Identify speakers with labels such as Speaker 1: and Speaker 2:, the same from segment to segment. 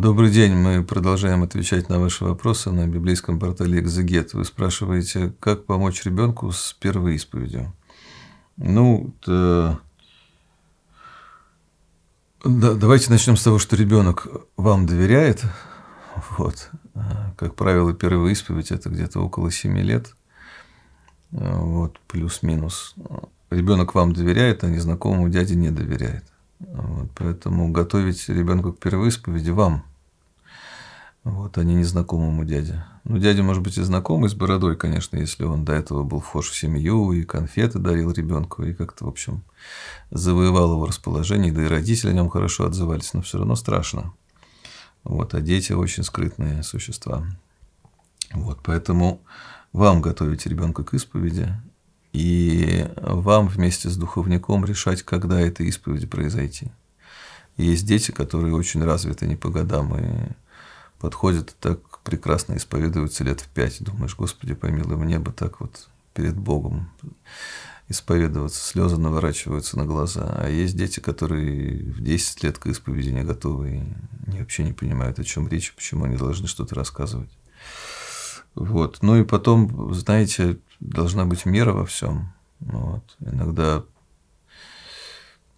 Speaker 1: Добрый день, мы продолжаем отвечать на ваши вопросы на библейском портале «Экзегет». Вы спрашиваете, как помочь ребенку с первой исповедью? Ну, то... да, давайте начнем с того, что ребенок вам доверяет. Вот. А, как правило, первая исповедь – это где-то около 7 лет. А, вот, плюс-минус. Ребенок вам доверяет, а незнакомому дяде не доверяет. Вот, поэтому готовить ребенка к первой исповеди вам. Вот они незнакомому дяде. Ну, дядя, может быть, и знакомый с бородой, конечно, если он до этого был вхож в семью и конфеты дарил ребенку, и как-то, в общем, завоевал его расположение, да и родители о нем хорошо отзывались, но все равно страшно. Вот, а дети очень скрытные существа. Вот, поэтому вам готовить ребенка к исповеди, и вам вместе с духовником решать, когда эта исповедь произойти. Есть дети, которые очень развиты не по годам, и подходит и так прекрасно исповедуется лет в пять. И думаешь, Господи, помилуй, мне бы так вот перед Богом исповедоваться, слезы наворачиваются на глаза. А есть дети, которые в 10 лет к исповеди не готовы и вообще не понимают, о чем речь, почему они должны что-то рассказывать. Вот. Ну и потом, знаете, должна быть мера во всем. Вот. Иногда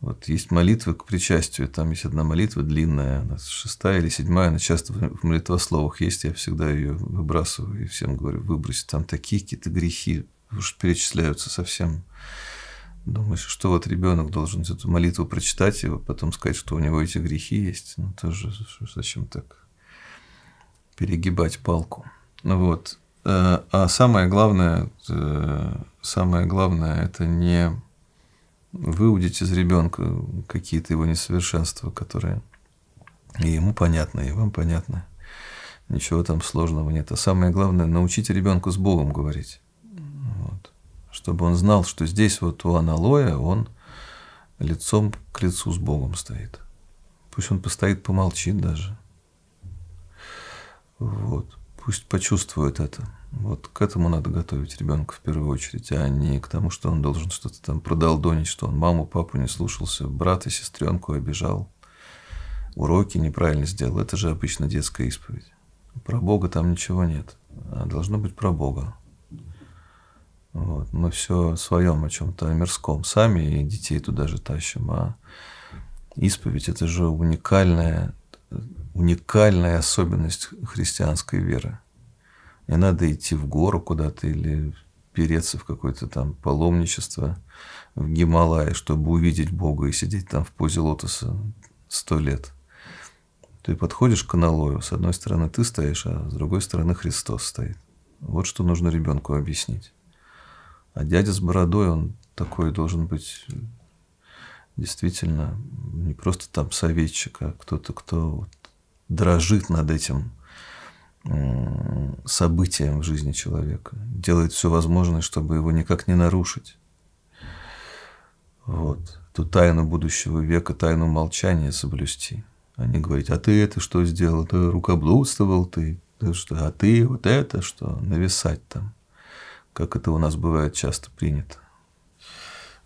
Speaker 1: вот есть молитва к причастию, там есть одна молитва длинная, она шестая или седьмая, она часто в молитвословах есть, я всегда ее выбрасываю и всем говорю, выбрось, там такие какие-то грехи уж перечисляются совсем. Думаешь, что вот ребенок должен эту молитву прочитать и потом сказать, что у него эти грехи есть, ну тоже зачем так перегибать палку. Ну вот. Э, а самое главное, э, самое главное это не выудить из ребенка какие-то его несовершенства, которые и ему понятны, и вам понятны. Ничего там сложного нет. А самое главное, научить ребенку с Богом говорить. Вот. Чтобы он знал, что здесь вот у аналоя он лицом к лицу с Богом стоит. Пусть он постоит, помолчит даже. Вот. Пусть почувствует это. Вот к этому надо готовить ребенка в первую очередь, а не к тому, что он должен что-то там продолдонить, что он маму, папу не слушался, брата, сестренку обижал, уроки неправильно сделал. Это же обычно детская исповедь. Про Бога там ничего нет. А должно быть про Бога. Вот. Мы все своем о чем-то о мирском сами и детей туда же тащим. А исповедь это же уникальная, уникальная особенность христианской веры. Не надо идти в гору куда-то или переться в какое-то там паломничество в Гималае, чтобы увидеть Бога и сидеть там в позе лотоса сто лет. Ты подходишь к аналою, с одной стороны ты стоишь, а с другой стороны Христос стоит. Вот что нужно ребенку объяснить. А дядя с бородой, он такой должен быть действительно не просто там советчик, а кто-то, кто вот дрожит над этим Э, событием в жизни человека, делает все возможное, чтобы его никак не нарушить. Вот. Ту тайну будущего века, тайну молчания соблюсти. А не говорить, а ты это что сделал? Ты рукоблудствовал, ты, ты что? А ты вот это что? Нависать там. Как это у нас бывает часто принято.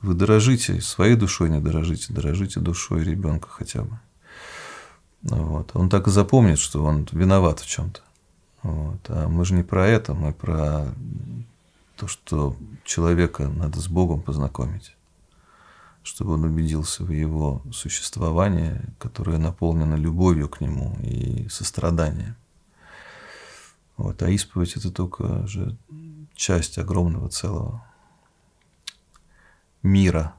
Speaker 1: Вы дорожите, своей душой не дорожите, дорожите душой ребенка хотя бы. Вот. Он так и запомнит, что он виноват в чем-то. Вот. А мы же не про это, мы про то, что человека надо с Богом познакомить, чтобы он убедился в его существовании, которое наполнено любовью к нему и состраданием. Вот. А исповедь это только же часть огромного целого мира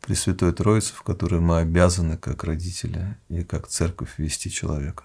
Speaker 1: Пресвятой Троицы, в который мы обязаны как родители и как церковь вести человека.